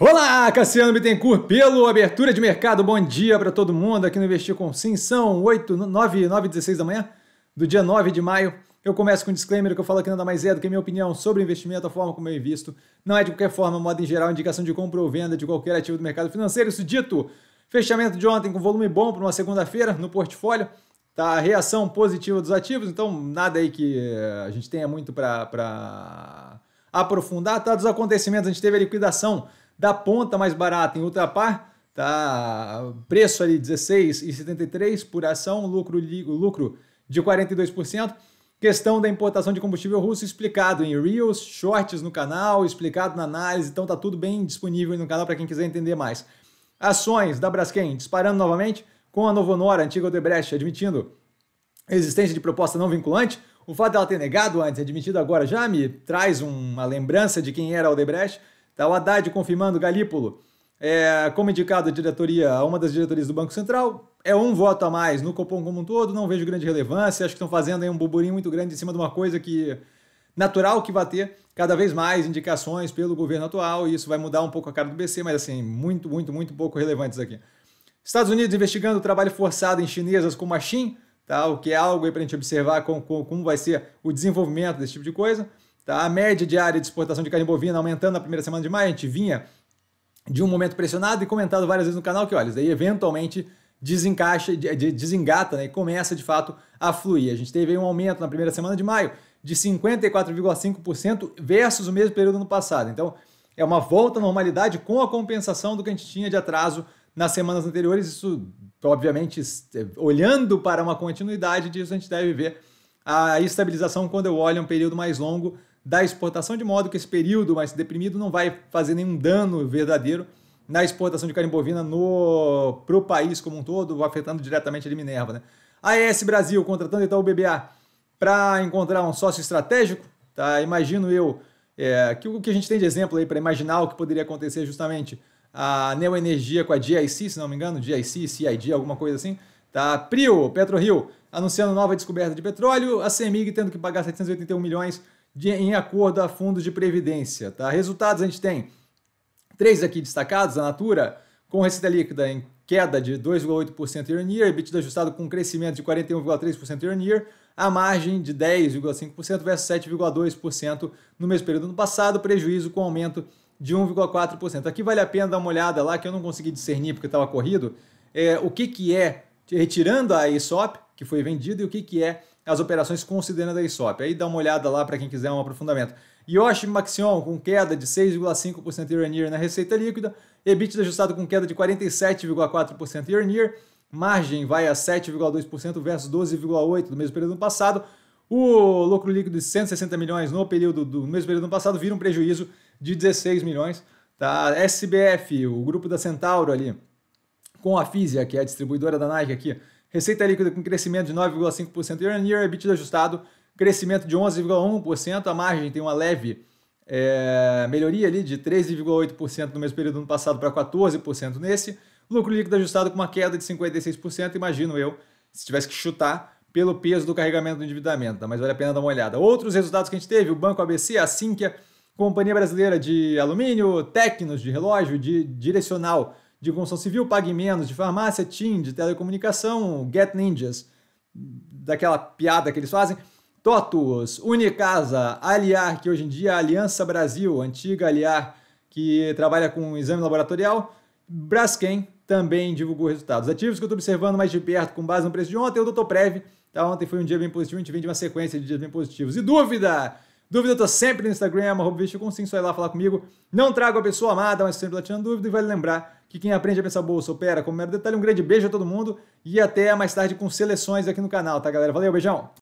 Olá, Cassiano Bittencourt, pelo Abertura de Mercado. Bom dia para todo mundo aqui no Investir com Sim. São 8, 9, 9 16 da manhã do dia 9 de maio. Eu começo com um disclaimer que eu falo que nada mais é do que minha opinião sobre investimento, a forma como eu invisto. Não é de qualquer forma, modo em geral, indicação de compra ou venda de qualquer ativo do mercado financeiro. Isso dito, fechamento de ontem com volume bom para uma segunda-feira no portfólio. Tá, reação positiva dos ativos, então nada aí que eh, a gente tenha muito para aprofundar. Tá, dos acontecimentos, a gente teve a liquidação da ponta mais barata em Ultrapar, tá preço ali 16,73 por ação, lucro, lucro de 42%. Questão da importação de combustível russo explicado em reels, shorts no canal, explicado na análise, então tá tudo bem disponível no canal para quem quiser entender mais. Ações da Braskem disparando novamente, com a Novonora, Nora, antiga Odebrecht, admitindo existência de proposta não vinculante. O fato dela ter negado antes, admitido agora, já me traz uma lembrança de quem era a Odebrecht. Tá, o Haddad confirmando Galípolo é, como indicado a diretoria, uma das diretorias do Banco Central. É um voto a mais no Copom como um todo, não vejo grande relevância. Acho que estão fazendo aí um burburinho muito grande em cima de uma coisa que natural que vai ter cada vez mais indicações pelo governo atual e isso vai mudar um pouco a cara do BC, mas assim, muito, muito, muito pouco relevantes aqui. Estados Unidos investigando o trabalho forçado em chinesas com Machin, tá? o que é algo para a gente observar como, como vai ser o desenvolvimento desse tipo de coisa. Tá? A média diária de exportação de carne bovina aumentando na primeira semana de maio, a gente vinha de um momento pressionado e comentado várias vezes no canal que, olha, isso daí eventualmente desencaixa, desengata né, e começa de fato a fluir. A gente teve um aumento na primeira semana de maio de 54,5% versus o mesmo período no passado. Então, é uma volta à normalidade com a compensação do que a gente tinha de atraso nas semanas anteriores. Isso, obviamente, é, olhando para uma continuidade disso, a gente deve ver a estabilização quando eu olho um período mais longo da exportação, de modo que esse período mais deprimido não vai fazer nenhum dano verdadeiro na exportação de carne bovina para o país como um todo, afetando diretamente a Minerva. Né? AES Brasil contratando Itaú BBA para encontrar um sócio estratégico, tá? imagino eu é, que o que a gente tem de exemplo aí para imaginar o que poderia acontecer justamente a Neoenergia com a GIC, se não me engano, GIC, CID, alguma coisa assim, tá? Prio, PetroRio anunciando nova descoberta de petróleo, a CEMIG tendo que pagar 781 milhões de, em acordo a fundos de previdência. Tá? Resultados a gente tem três aqui destacados, a Natura com receita líquida em queda de 2,8% year on year, EBITDA ajustado com um crescimento de 41,3% year on year, a margem de 10,5% versus 7,2% no mesmo período do passado, prejuízo com aumento de 1,4%. Aqui vale a pena dar uma olhada lá, que eu não consegui discernir porque estava corrido, é, o que, que é, retirando a ESOP, que foi vendido e o que, que é as operações considerando a ISOP. Aí dá uma olhada lá para quem quiser um aprofundamento. Yoshi Maxion com queda de 6,5% year-on-year na receita líquida, EBITDA ajustado com queda de 47,4% year-on-year, margem vai a 7,2% versus 12,8% do mesmo período passado. O lucro líquido de 160 milhões no período do mesmo período passado vira um prejuízo de 16 milhões. Tá? SBF, o grupo da Centauro ali, com a Físia que é a distribuidora da Nike aqui, Receita líquida com crescimento de 9,5% year on year, EBITDA ajustado, crescimento de 11,1%, a margem tem uma leve é, melhoria ali de 13,8% no mesmo período do ano passado para 14% nesse, lucro líquido ajustado com uma queda de 56%, imagino eu, se tivesse que chutar, pelo peso do carregamento do endividamento, tá? mas vale a pena dar uma olhada. Outros resultados que a gente teve, o Banco ABC, a Sinqia, Companhia Brasileira de Alumínio, Tecnos de Relógio, de Direcional de construção civil, pague menos, de farmácia, TIM, de telecomunicação, Get Ninjas, daquela piada que eles fazem. Totus, Unicasa, Aliar, que hoje em dia é a Aliança Brasil, antiga Aliar, que trabalha com exame laboratorial. Braskem também divulgou resultados. Ativos que eu estou observando mais de perto com base no preço de ontem, o Doutor Prev. Tá, ontem foi um dia bem positivo, a gente vem de uma sequência de dias bem positivos. E dúvida? Dúvida eu tô sempre no Instagram, bicho com sim, só ir lá falar comigo. Não trago a pessoa amada, mas sempre lá tirando dúvida. E vale lembrar que quem aprende a pensar bolsa opera como mero detalhe. Um grande beijo a todo mundo e até mais tarde com seleções aqui no canal, tá, galera? Valeu, beijão!